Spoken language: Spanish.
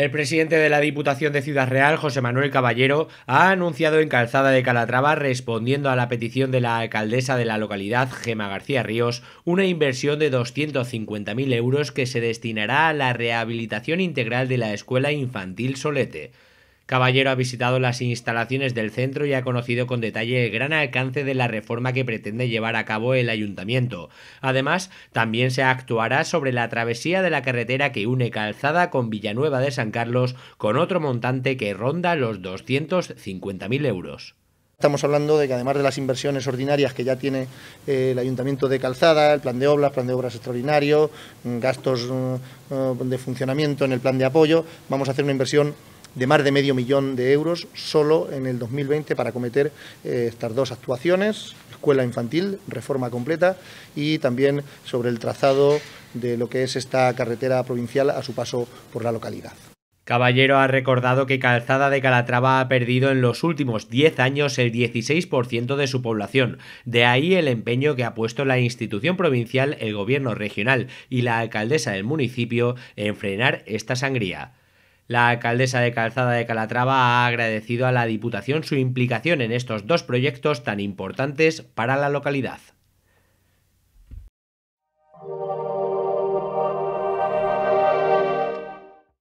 El presidente de la Diputación de Ciudad Real, José Manuel Caballero, ha anunciado en Calzada de Calatrava, respondiendo a la petición de la alcaldesa de la localidad, Gema García Ríos, una inversión de 250.000 euros que se destinará a la rehabilitación integral de la escuela infantil Solete. Caballero ha visitado las instalaciones del centro y ha conocido con detalle el gran alcance de la reforma que pretende llevar a cabo el ayuntamiento. Además, también se actuará sobre la travesía de la carretera que une Calzada con Villanueva de San Carlos con otro montante que ronda los 250.000 euros. Estamos hablando de que además de las inversiones ordinarias que ya tiene eh, el Ayuntamiento de Calzada, el plan de obras, plan de obras extraordinario, mm, gastos mm, mm, de funcionamiento en el plan de apoyo, vamos a hacer una inversión de más de medio millón de euros solo en el 2020 para cometer eh, estas dos actuaciones, escuela infantil, reforma completa y también sobre el trazado de lo que es esta carretera provincial a su paso por la localidad. Caballero ha recordado que Calzada de Calatrava ha perdido en los últimos 10 años el 16% de su población. De ahí el empeño que ha puesto la institución provincial, el gobierno regional y la alcaldesa del municipio en frenar esta sangría. La alcaldesa de Calzada de Calatrava ha agradecido a la Diputación su implicación en estos dos proyectos tan importantes para la localidad.